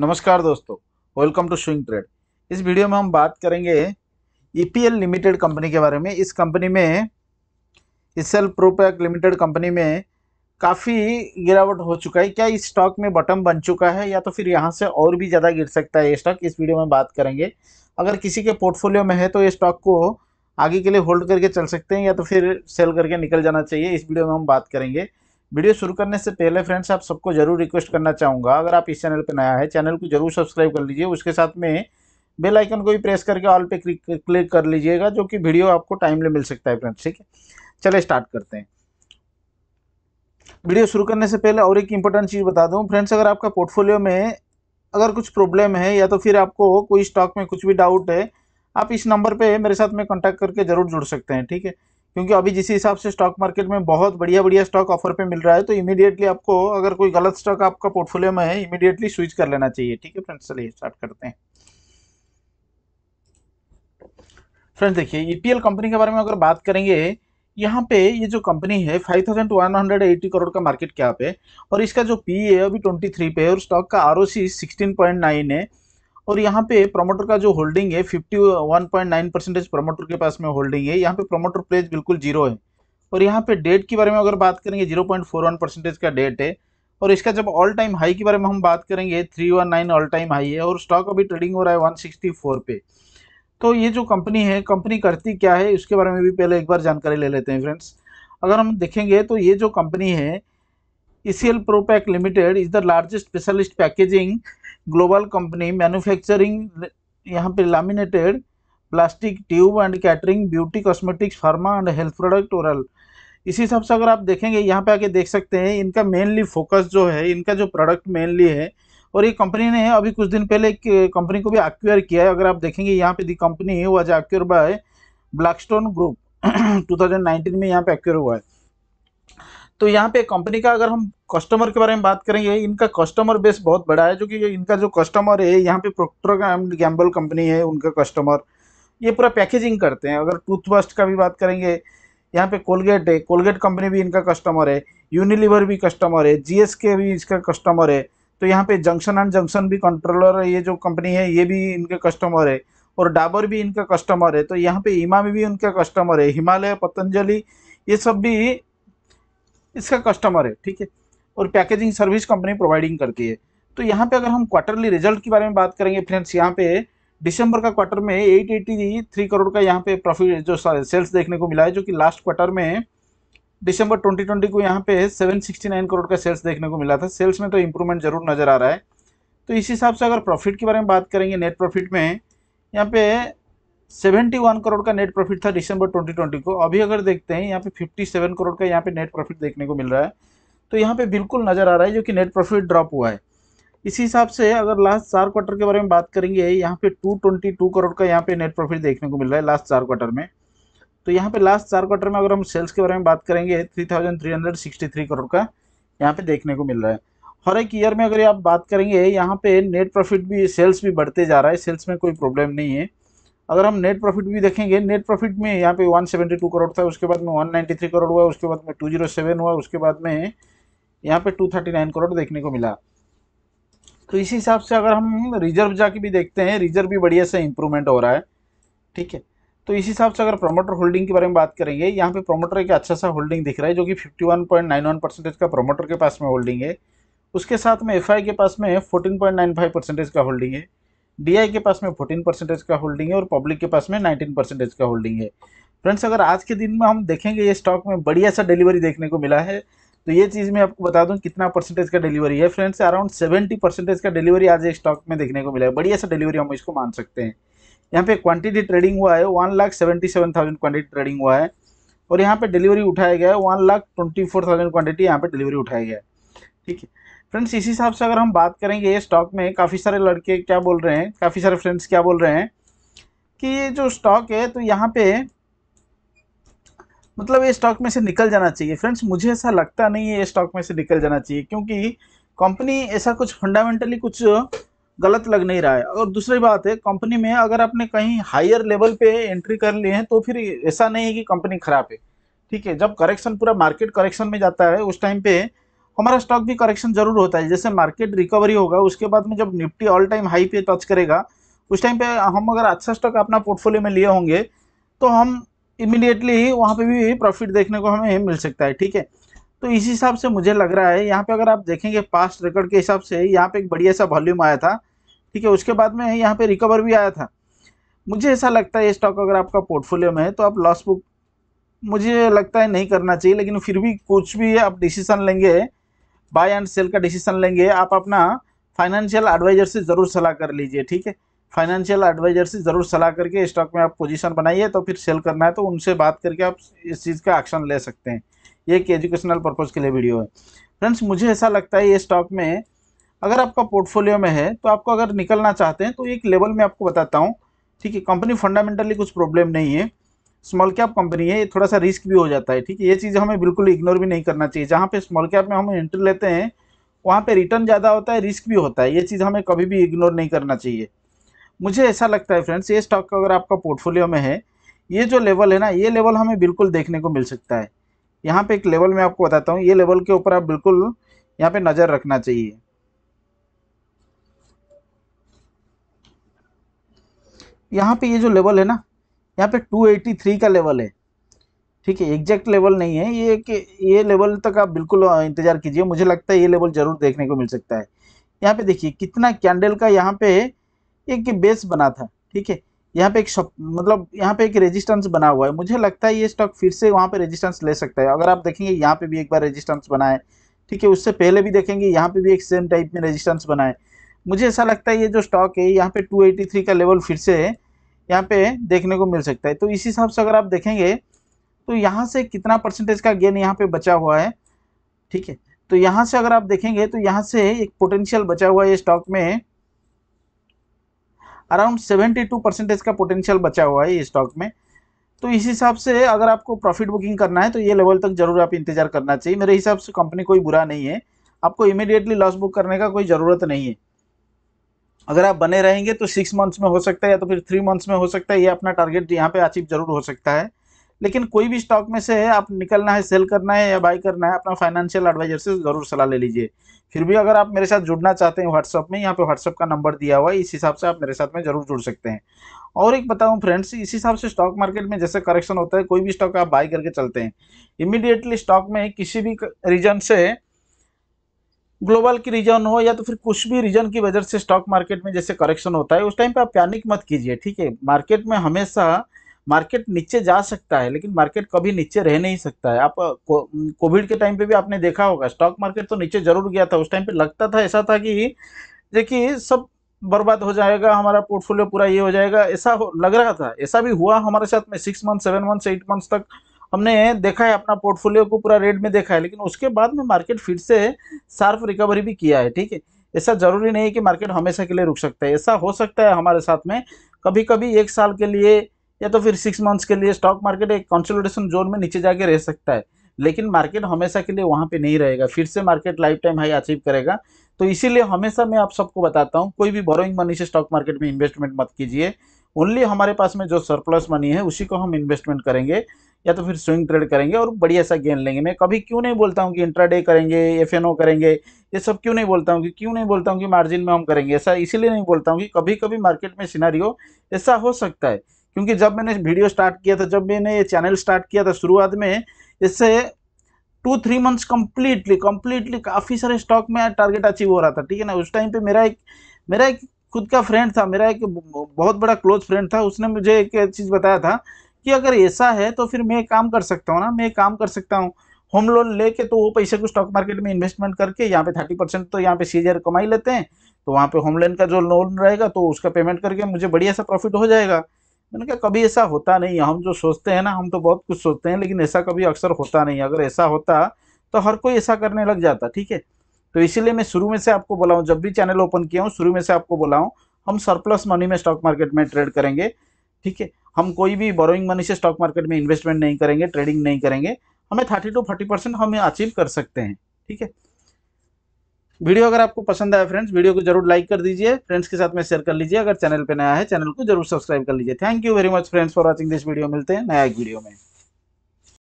नमस्कार दोस्तों welcome to swing trade इस वीडियो में हम बात करेंगे ईपीएल लिमिटेड कंपनी के बारे में इस कंपनी में इसल प्रोपैक लिमिटेड कंपनी में काफ़ी गिरावट हो चुका है क्या इस स्टॉक में बटम बन चुका है या तो फिर यहाँ से और भी ज़्यादा गिर सकता है ये स्टॉक इस वीडियो में बात करेंगे अगर किसी के पोर्टफोलियो में है तो ये स्टॉक को आगे के लिए होल्ड करके चल सकते हैं या तो फिर सेल करके निकल जाना चाहिए इस वीडियो में हम बात करेंगे वीडियो शुरू करने से पहले फ्रेंड्स आप सबको जरूर रिक्वेस्ट करना चाहूँगा अगर आप इस चैनल पर नया है चैनल को जरूर सब्सक्राइब कर लीजिए उसके साथ में बेल आइकन को भी प्रेस करके ऑल पे क्लिक कर लीजिएगा जो कि वीडियो आपको टाइमली मिल सकता है फ्रेंड्स ठीक है चले स्टार्ट करते हैं वीडियो शुरू करने से पहले और एक इम्पोर्टेंट चीज़ बता दूँ फ्रेंड्स अगर आपका पोर्टफोलियो में अगर कुछ प्रॉब्लम है या तो फिर आपको कोई स्टॉक में कुछ भी डाउट है आप इस नंबर पर मेरे साथ में कॉन्टैक्ट करके ज़रूर जुड़ सकते हैं ठीक है क्योंकि अभी जिस हिसाब से स्टॉक मार्केट में बहुत बढ़िया बढ़िया स्टॉक ऑफर पे मिल रहा है तो इमीडिएटली आपको अगर कोई गलत स्टॉक आपका पोर्टफोलियो में है इमीडिएटली स्विच कर लेना चाहिए ठीक है फ्रेंड्स चलिए स्टार्ट करते हैं फ्रेंड्स देखिए ईपीएल e कंपनी के बारे में अगर बात करेंगे यहाँ पे ये जो कंपनी है five thousand one hundred eighty crore का मार्केट कैप है और इसका जो पी e है अभी थ्री पे है और स्टॉक का आर ओ है और यहाँ पे प्रमोटर का जो होल्डिंग है 51.9 परसेंटेज प्रोमोटर के पास में होल्डिंग है यहाँ पे प्रोमोटर प्लेज बिल्कुल जीरो है और यहाँ पे डेट के बारे में अगर बात करेंगे 0.41 परसेंटेज का डेट है और इसका जब ऑल टाइम हाई के बारे में हम बात करेंगे 319 ऑल टाइम हाई है और स्टॉक अभी ट्रेडिंग हो रहा है फोर पे तो ये जो कंपनी है कंपनी करती क्या है उसके बारे में भी पहले एक बार जानकारी ले लेते हैं फ्रेंड्स अगर हम देखेंगे तो ये जो कंपनी है ECL Propack Limited is the largest specialist packaging global company manufacturing यहाँ पे laminated plastic tube and catering beauty cosmetics pharma and health product oral इसी हिसाब से अगर आप देखेंगे यहाँ पे आके देख सकते हैं इनका मेनली फोकस जो है इनका जो प्रोडक्ट मेनली है और ये कंपनी ने अभी कुछ दिन पहले एक कंपनी को भी एक्वायर किया है अगर आप देखेंगे यहाँ पे the company was acquire by Blackstone group 2019 में यहाँ पे एक्वायर हुआ है तो यहाँ पे कंपनी का अगर हम कस्टमर के बारे में बात करेंगे इनका कस्टमर बेस बहुत बड़ा है जो कि इनका जो कस्टमर है यहाँ पे प्रोक्टर एंड गैम्बल कंपनी है उनका कस्टमर ये पूरा पैकेजिंग करते हैं अगर टूथपेस्ट का भी बात करेंगे यहाँ पे कोलगेट है कोलगेट कंपनी भी इनका कस्टमर है यूनिलीवर भी कस्टमर है जी भी इसका कस्टमर है तो यहाँ पे जंक्शन एंड जंक्शन भी कंट्रोलर है ये जो कंपनी है ये भी इनके कस्टमर है और डाबर भी इनका कस्टमर है तो यहाँ पे इमामी भी उनका कस्टमर है हिमालय पतंजलि ये सब भी इसका कस्टमर है ठीक है और पैकेजिंग सर्विस कंपनी प्रोवाइडिंग करती है तो यहाँ पे अगर हम क्वार्टरली रिजल्ट के बारे में बात करेंगे फ्रेंड्स यहाँ पे दिसंबर का क्वार्टर में एट एटी थ्री करोड़ का यहाँ पे प्रॉफिट जो सेल्स देखने को मिला है जो कि लास्ट क्वार्टर में दिसंबर 2020 को यहाँ पे 769 करोड़ का सेल्स देखने को मिला था सेल्स में तो इम्प्रूवमेंट जरूर नज़र आ रहा है तो इस हिसाब से अगर प्रॉफिट के बारे में बात करेंगे नेट प्रॉफिट में यहाँ पे 71 करोड़ का नेट प्रॉफिट था दिसंबर 2020 को अभी अगर देखते हैं यहाँ पे 57 करोड़ का यहाँ पे नेट प्रॉफिट देखने को मिल रहा है तो यहाँ पे बिल्कुल नज़र आ रहा है जो कि नेट प्रॉफिट ड्रॉप हुआ है इसी हिसाब से अगर लास्ट चार क्वार्टर के बारे में बात करेंगे यहाँ पे 222 करोड़ का यहाँ पे नेट प्रॉफिट देखने को मिल रहा है लास्ट चार क्वार्टर में तो यहाँ पे लास्ट चार क्वार्टर में अगर हम सेल्स के बारे में बात करेंगे थ्री करोड़ का यहाँ पे देखने को मिल रहा है हर एक ईयर में अगर आप बात करेंगे यहाँ पे नेट प्रॉफिट भी सेल्स भी बढ़ते जा रहा है सेल्स में कोई प्रॉब्लम नहीं है अगर हम नेट प्रॉफिट भी देखेंगे नेट प्रॉफिट में यहाँ पे 172 करोड़ था उसके बाद में 193 करोड़ हुआ उसके बाद में 207 हुआ उसके बाद में यहाँ पे 239 करोड़ देखने को मिला तो इसी हिसाब से अगर हम रिजर्व जाके भी देखते हैं रिजर्व भी बढ़िया से इम्प्रूवमेंट हो रहा है ठीक है तो इस हिसाब से अगर प्रोमोटर होल्डिंग के बारे में बात करेंगे यहाँ पर प्रोमोटर एक अच्छा सा होल्डिंग दिख रहा है जो कि फिफ्टी परसेंटेज का प्रोमोटर के पास में होल्डिंग है उसके साथ में एफ के पास में फोर्टीन परसेंटेज का होल्डिंग है डीआई के पास में फोर्टीन परसेंटेज का होल्डिंग है और पब्लिक के पास में नाइनटीन परसेंटेज का होल्डिंग है फ्रेंड्स अगर आज के दिन में हम देखेंगे ये स्टॉक में बढ़िया सा डिलीवरी देखने को मिला है तो ये चीज़ मैं आपको बता दूं कितना परसेंटेज का डिलीवरी है फ्रेंड्स अराउंड सेवेंटी परसेंटेज का डिलीवरी आज एक स्टॉक में देखने को मिला है बढ़िया सा डिलीवरी हम इसको मान सकते हैं यहाँ पे क्वांटिटी ट्रेडिंग हुआ है one lakh seventy seven thousand quantity trading हुआ है और यहाँ पे डिलीवरी उठाया गया है one lakh twenty four thousand quantity यहाँ पे डिलीवरी उठाया गया है ठीक है फ्रेंड्स इसी हिसाब से अगर हम बात करेंगे ये स्टॉक में काफ़ी सारे लड़के क्या बोल रहे हैं काफ़ी सारे फ्रेंड्स क्या बोल रहे हैं कि ये जो स्टॉक है तो यहाँ पे मतलब ये स्टॉक में से निकल जाना चाहिए फ्रेंड्स मुझे ऐसा लगता नहीं है ये स्टॉक में से निकल जाना चाहिए क्योंकि कंपनी ऐसा कुछ फंडामेंटली कुछ गलत लग नहीं रहा है और दूसरी बात है कंपनी में अगर आपने कहीं हायर लेवल पे एंट्री कर ली है तो फिर ऐसा नहीं है कि कंपनी खराब है ठीक है जब करेक्शन पूरा मार्केट करेक्शन में जाता है उस टाइम पे हमारा स्टॉक भी करेक्शन जरूर होता है जैसे मार्केट रिकवरी होगा उसके बाद में जब निफ्टी ऑल टाइम हाई पे टच करेगा उस टाइम पे हम अगर अच्छा स्टॉक अपना पोर्टफोलियो में लिए होंगे तो हम इमिडिएटली ही वहाँ पे भी प्रॉफिट देखने को हमें मिल सकता है ठीक है तो इस हिसाब से मुझे लग रहा है यहाँ पे अगर आप देखेंगे पास्ट रिकॉर्ड के हिसाब से यहाँ पे एक बढ़िया सा वॉल्यूम आया था ठीक है उसके बाद में यहाँ पे रिकवर भी आया था मुझे ऐसा लगता है ये स्टॉक अगर आपका पोर्टफोलियो में है तो आप लॉस बुक मुझे लगता है नहीं करना चाहिए लेकिन फिर भी कुछ भी आप डिसीजन लेंगे बाय एंड सेल का डिसीजन लेंगे आप अपना फाइनेंशियल एडवाइजर से ज़रूर सलाह कर लीजिए ठीक है फाइनेंशियल एडवाइजर से ज़रूर सलाह करके स्टॉक में आप पोजीशन बनाइए तो फिर सेल करना है तो उनसे बात करके आप इस चीज़ का एक्शन ले सकते हैं ये एक एजुकेशनल पर्पज़ के लिए वीडियो है फ्रेंड्स मुझे ऐसा लगता है ये स्टॉक में अगर आपका पोर्टफोलियो में है तो आपको अगर निकलना चाहते हैं तो एक लेवल में आपको बताता हूँ ठीक है कंपनी फंडामेंटली कुछ प्रॉब्लम नहीं है स्मॉल कैप कंपनी है ये थोड़ा सा रिस्क भी हो जाता है ठीक है ये चीज़ हमें बिल्कुल इग्नोर भी नहीं करना चाहिए जहाँ पे स्मॉल कैप में हम एंट्री लेते हैं वहाँ पे रिटर्न ज़्यादा होता है रिस्क भी होता है ये चीज़ हमें कभी भी इग्नोर नहीं करना चाहिए मुझे ऐसा लगता है फ्रेंड्स ये स्टॉक अगर आपका पोर्टफोलियो में है ये जो लेवल है ना ये लेवल हमें बिल्कुल देखने को मिल सकता है यहाँ पे एक लेवल मैं आपको बताता हूँ ये लेवल के ऊपर आप बिल्कुल यहाँ पर नज़र रखना चाहिए यहाँ पे ये जो लेवल है ना यहाँ पे 283 का लेवल है ठीक है एग्जैक्ट लेवल नहीं है ये कि ये लेवल तक आप बिल्कुल इंतज़ार कीजिए मुझे लगता है ये लेवल ज़रूर देखने को मिल सकता है यहाँ पे देखिए कितना कैंडल का यहाँ पे एक बेस बना था ठीक है यहाँ पे एक शप, मतलब यहाँ पे एक रेजिस्टेंस बना हुआ है मुझे लगता है ये स्टॉक फिर से वहाँ पे रेजिस्टेंस ले सकता है अगर आप देखेंगे यहाँ पे भी एक बार रेजिस्टेंस बना है ठीक है उससे पहले भी देखेंगे यहाँ पे भी एक सेम टाइप में रेजिस्टेंस बना है मुझे ऐसा लगता है ये जो स्टॉक है यहाँ पे 283 का लेवल फिर से है यहाँ पे देखने को मिल सकता है तो इसी हिसाब से अगर आप देखेंगे तो यहाँ से कितना परसेंटेज का गेन यहाँ पे बचा हुआ है ठीक है तो यहाँ से अगर आप देखेंगे तो यहाँ से एक पोटेंशियल बचा हुआ है स्टॉक में अराउंड सेवेंटी टू परसेंटेज का पोटेंशियल बचा हुआ है ये स्टॉक में तो इस हिसाब से अगर आपको प्रॉफिट बुकिंग करना है तो ये लेवल तक जरूर आप इंतजार करना चाहिए मेरे हिसाब से कंपनी कोई बुरा नहीं है आपको इमिडिएटली लॉस बुक करने का कोई ज़रूरत नहीं है अगर आप बने रहेंगे तो सिक्स मंथ्स में हो सकता है या तो फिर थ्री मंथ्स में हो सकता है ये अपना टारगेट यहाँ पे अचीव जरूर हो सकता है लेकिन कोई भी स्टॉक में से है आप निकलना है सेल करना है या बाई करना है अपना फाइनेंशियल एडवाइजर से ज़रूर सलाह ले लीजिए फिर भी अगर आप मेरे साथ जुड़ना चाहते हैं व्हाट्सअप में यहाँ पे व्हाट्सअप का नंबर दिया हुआ है इस हिसाब से आप मेरे साथ में जरूर जुड़ सकते हैं और एक बताऊँ फ्रेंड्स इस हिसाब से स्टॉक मार्केट में जैसे करेक्शन होता है कोई भी स्टॉक आप बाई करके चलते हैं इमिडिएटली स्टॉक में किसी भी रीजन से ग्लोबल की रीजन हो या तो फिर कुछ भी रीजन की वजह से स्टॉक मार्केट में जैसे करेक्शन होता है उस टाइम पे आप पैनिक मत कीजिए ठीक है मार्केट में हमेशा मार्केट नीचे जा सकता है लेकिन मार्केट कभी नीचे रह नहीं सकता है आप कोविड के टाइम पे भी आपने देखा होगा स्टॉक मार्केट तो नीचे जरूर गया था उस टाइम पे लगता था ऐसा था कि देखिए सब बर्बाद हो जाएगा हमारा पोर्टफोलियो पूरा ये हो जाएगा ऐसा लग रहा था ऐसा भी हुआ हमारे साथ में six month seven months eight months तक हमने देखा है अपना पोर्टफोलियो को पूरा रेड में देखा है लेकिन उसके बाद में मार्केट फिर से सार्फ रिकवरी भी किया है ठीक है ऐसा जरूरी नहीं है कि मार्केट हमेशा के लिए रुक सकता है ऐसा हो सकता है हमारे साथ में कभी कभी एक साल के लिए या तो फिर सिक्स मंथ्स के लिए स्टॉक मार्केट एक कंसोलिडेशन जोन में नीचे जाके रह सकता है लेकिन मार्केट हमेशा के लिए वहाँ पे नहीं रहेगा फिर से market life time high achieve करेगा तो इसीलिए हमेशा मैं आप सबको बताता हूँ कोई भी बोरोइंग मनी से स्टॉक मार्केट में इन्वेस्टमेंट मत कीजिए ओनली हमारे पास में जो सरप्लस मनी है उसी को हम इन्वेस्टमेंट करेंगे या तो फिर स्विंग ट्रेड करेंगे और बढ़िया सा गेन लेंगे मैं कभी क्यों नहीं बोलता हूँ कि इंट्राडे करेंगे एफ करेंगे ये सब क्यों नहीं बोलता हूँ कि क्यों नहीं बोलता हूँ कि मार्जिन में हम करेंगे ऐसा इसीलिए नहीं बोलता हूँ कि कभी कभी मार्केट में सिनारी ऐसा हो सकता है क्योंकि जब मैंने वीडियो स्टार्ट किया था जब मैंने ये चैनल स्टार्ट किया था शुरुआत में इससे two three months completely completely काफ़ी सारे स्टॉक में टारगेट अचीव हो रहा था ठीक है ना उस टाइम पे मेरा एक मेरा एक खुद का फ्रेंड था मेरा एक बहुत बड़ा क्लोज फ्रेंड था उसने मुझे एक चीज़ बताया था कि अगर ऐसा है तो फिर मैं काम कर सकता हूँ ना मैं काम कर सकता हूँ होम लोन लेके तो वो पैसे को स्टॉक मार्केट में इन्वेस्टमेंट करके यहाँ पे थर्टी परसेंट तो यहाँ पे सी कमाई लेते हैं तो वहाँ पे होम लोन का जो लोन रहेगा तो उसका पेमेंट करके मुझे बढ़िया सा प्रॉफिट हो जाएगा मैंने कहा कभी ऐसा होता नहीं हम जो सोचते हैं ना हम तो बहुत कुछ सोचते हैं लेकिन ऐसा कभी अक्सर होता नहीं अगर ऐसा होता तो हर कोई ऐसा करने लग जाता ठीक है तो इसीलिए मैं शुरू में से आपको बुलाऊँ जब भी चैनल ओपन किया हूँ शुरू में से आपको बुलाऊँ हम सरप्लस मनी में स्टॉक मार्केट में ट्रेड करेंगे ठीक है हम कोई भी बोरोइंग मनी से स्टॉक मार्केट में इन्वेस्टमेंट नहीं करेंगे ट्रेडिंग नहीं करेंगे हमें थर्टी टू फोर्टी परसेंट हमें अचीव कर सकते हैं ठीक है वीडियो अगर आपको पसंद आया फ्रेंड्स वीडियो को जरूर लाइक कर दीजिए फ्रेंड्स के साथ में शेयर कर लीजिए अगर चैनल पर नया है चैनल को जरूर सब्सक्राइब कर लीजिए thank you very much friends for watching this video मिलते हैं नया एक वीडियो में